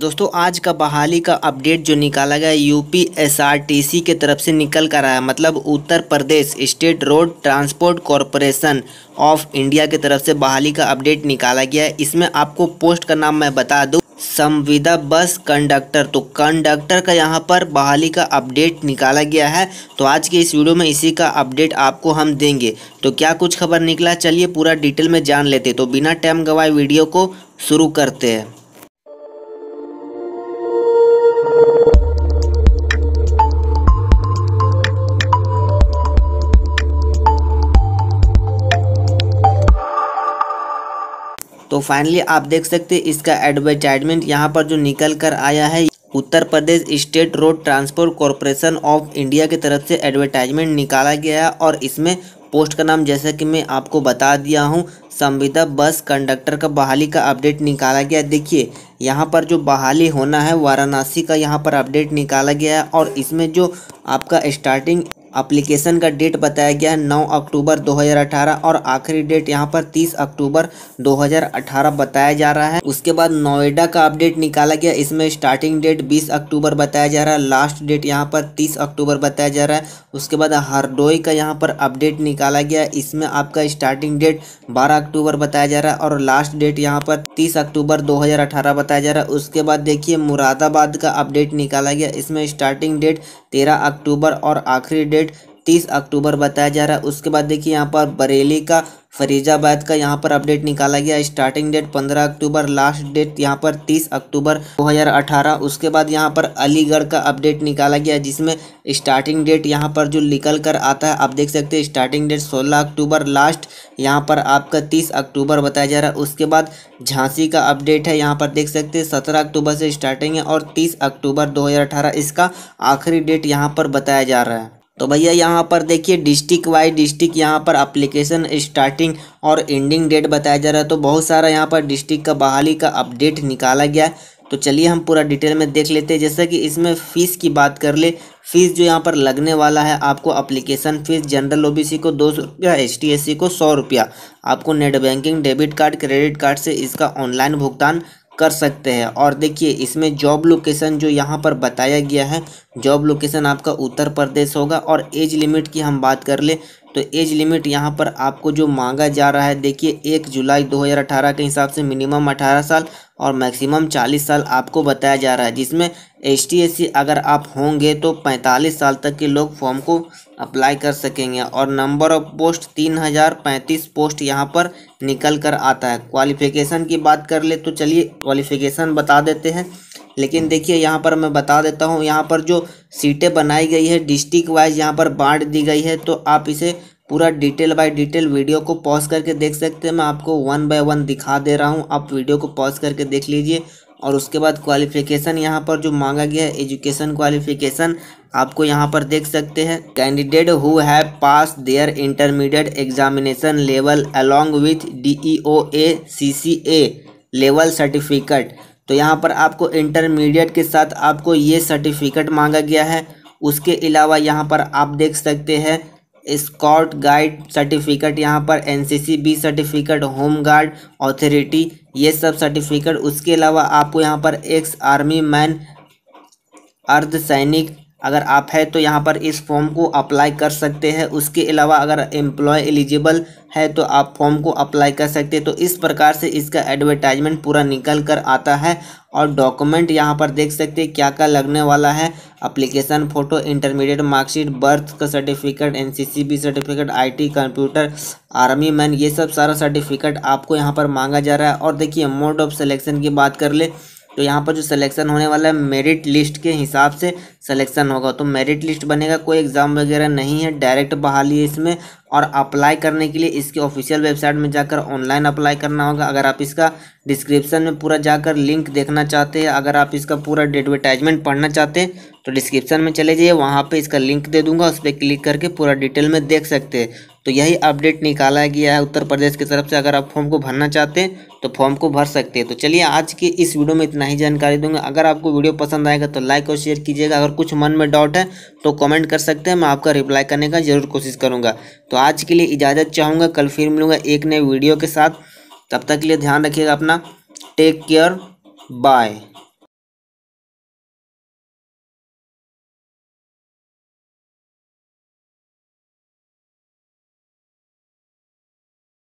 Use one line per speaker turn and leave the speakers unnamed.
दोस्तों आज का बहाली का अपडेट जो निकाला गया टी सी के तरफ से निकल कर आया मतलब Uttar Pradesh state road transport corporation of India के तरफ से बहाली का अपडेट निकाला गया है इसमें आपको पोस्ट का नाम मैं बता दूं संविदा बस कंडक्टर तो कंडक्टर का यहाँ पर बहाली का अपडेट निकाला गया है तो आज के इस वीडियो में इसी का अपडेट आपको हम देंगे तो क्या कुछ खबर निकला चलिए पूरा डिटेल में जान लेते तो बिना टाइम गवाए वीडियो को शुरू करते हैं तो फाइनली आप देख सकते हैं इसका एडवर्टाइजमेंट यहाँ पर जो निकल कर आया है Uttar Pradesh state road transport corporation of India की तरफ से एडवर्टाइजमेंट निकाला गया है और इसमें पोस्ट का नाम जैसा कि मैं आपको बता दिया हूँ संविदा बस कंडक्टर का बहाली का अपडेट निकाला गया देखिए यहाँ पर जो बहाली होना है वाराणसी का यहाँ पर अपडेट निकाला गया है और इसमें जो आपका स्टार्टिंग अप्लीकेशन का डेट बताया गया है नौ अक्टूबर 2018 और आखिरी डेट यहाँ पर 30 अक्टूबर 2018 बताया जा रहा है उसके बाद नोएडा का अपडेट निकाला गया इसमें स्टार्टिंग डेट 20 अक्टूबर बताया जा रहा है लास्ट डेट यहाँ पर 30 अक्टूबर बताया जा रहा है उसके बाद हरदोई का यहाँ पर अपडेट निकाला गया इसमें आपका स्टार्टिंग डेट बारह अक्टूबर बताया जा रहा है और लास्ट डेट यहाँ पर तीस अक्टूबर दो बताया जा रहा है उसके बाद देखिए मुरादाबाद का अपडेट निकाला गया इसमें स्टार्टिंग डेट तेरह अक्टूबर और आखिरी डेट तीस अक्टूबर बताया जा रहा है उसके बाद देखिए यहाँ पर बरेली का फरीजाबाद का यहाँ पर अपडेट निकाला गया starting date 15 October last date यहाँ पर 30 अक्टूबर 2018 उसके बाद यहाँ पर अलीगढ़ का अपडेट निकाला गया जिसमें स्टार्टिंग डेट यहाँ पर जो निकल कर आता है आप देख सकते हैं स्टार्टिंग डेट 16 अक्टूबर लास्ट यहाँ पर आपका 30 अक्टूबर बताया जा रहा है उसके बाद झांसी का अपडेट है यहाँ पर देख सकते हैं सत्रह अक्टूबर से स्टार्टिंग है और तीस अक्टूबर दो इसका आखिरी डेट यहाँ पर बताया जा रहा है तो भैया यहाँ पर देखिए डिस्ट्रिक्ट वाइज डिस्ट्रिक्ट यहाँ पर अप्लीकेशन स्टार्टिंग और एंडिंग डेट बताया जा रहा है तो बहुत सारा यहाँ पर डिस्ट्रिक्ट का बहाली का अपडेट निकाला गया है तो चलिए हम पूरा डिटेल में देख लेते हैं जैसा कि इसमें फ़ीस की बात कर ले फ़ीस जो यहाँ पर लगने वाला है आपको अप्लीकेशन फ़ीस जनरल ओबीसी को दो सौ रुपया एस टी को सौ रुपया आपको net banking debit card credit card से इसका ऑनलाइन भुगतान कर सकते हैं और देखिए इसमें जॉब लोकेशन जो यहाँ पर बताया गया है जॉब लोकेशन आपका उत्तर प्रदेश होगा और एज लिमिट की हम बात कर ले तो एज लिमिट यहाँ पर आपको जो मांगा जा रहा है देखिए एक जुलाई 2018 के हिसाब से मिनिमम 18 साल और मैक्सिमम 40 साल आपको बताया जा रहा है जिसमें एस टी अगर आप होंगे तो 45 साल तक के लोग फॉर्म को अप्लाई कर सकेंगे और नंबर ऑफ पोस्ट 3035 पोस्ट यहां पर निकल कर आता है क्वालिफिकेशन की बात कर ले तो चलिए क्वालिफिकेशन बता देते हैं लेकिन देखिए यहाँ पर मैं बता देता हूँ यहाँ पर जो सीटें बनाई गई है डिस्ट्रिक्ट वाइज यहाँ पर बांट दी गई है तो आप इसे पूरा डिटेल बाय डिटेल वीडियो को पॉज करके देख सकते हैं मैं आपको वन बाय वन दिखा दे रहा हूँ आप वीडियो को पॉज करके देख लीजिए और उसके बाद क्वालिफिकेशन यहाँ पर जो मांगा गया है एजुकेशन क्वालिफिकेशन आपको यहाँ पर देख सकते हैं candidate who have pass their intermediate examination level along with D E O A C C A level certificate तो यहाँ पर आपको इंटरमीडिएट के साथ आपको ये सर्टिफिकेट मांगा गया है उसके अलावा यहाँ पर आप देख सकते हैं स्कॉट गाइड सर्टिफिकेट यहाँ पर NCC B certificate home guard authority ये सब सर्टिफिकेट उसके अलावा आपको यहाँ पर एक्स आर्मी मैन अर्ध सैनिक अगर आप है तो यहाँ पर इस फॉर्म को अप्लाई कर सकते हैं उसके अलावा अगर एम्प्लॉय एलिजिबल है तो आप फॉर्म को अप्लाई कर सकते हैं तो इस प्रकार से इसका एडवर्टाइजमेंट पूरा निकल कर आता है और डॉक्यूमेंट यहाँ पर देख सकते हैं क्या क्या लगने वाला है application photo intermediate marksheet birth का certificate NCC B certificate IT computer army man ये सब सारा सर्टिफिकेट आपको यहाँ पर मांगा जा रहा है और देखिए मोड ऑफ सेलेक्शन की बात कर ले तो यहाँ पर जो सिलेक्शन होने वाला है मेरिट लिस्ट के हिसाब से सिलेक्शन होगा तो मेरिट लिस्ट बनेगा कोई एग्ज़ाम वगैरह नहीं है डायरेक्ट बहाली है इसमें और अप्लाई करने के लिए इसके ऑफिशियल वेबसाइट में जाकर ऑनलाइन अप्लाई करना होगा अगर आप इसका डिस्क्रिप्शन में पूरा जाकर लिंक देखना चाहते हैं अगर आप इसका पूरा एडवर्टाइजमेंट पढ़ना चाहते हैं तो डिस्क्रिप्शन में चले जाइए वहाँ पर इसका लिंक दे दूँगा उस पर क्लिक करके पूरा डिटेल में देख सकते हैं तो यही अपडेट निकाला गया है उत्तर प्रदेश की तरफ से अगर आप फॉर्म को भरना चाहते हैं तो फॉर्म को भर सकते हैं तो चलिए आज के इस वीडियो में इतना ही जानकारी दूंगा अगर आपको वीडियो पसंद आएगा तो लाइक और शेयर कीजिएगा अगर कुछ मन में डाउट है तो कमेंट कर सकते हैं मैं आपका रिप्लाई करने का जरूर कोशिश करूँगा तो आज के लिए इजाज़त चाहूँगा कल फिर मिलूंगा एक नए वीडियो के साथ तब तक के लिए ध्यान रखिएगा अपना टेक केयर बाय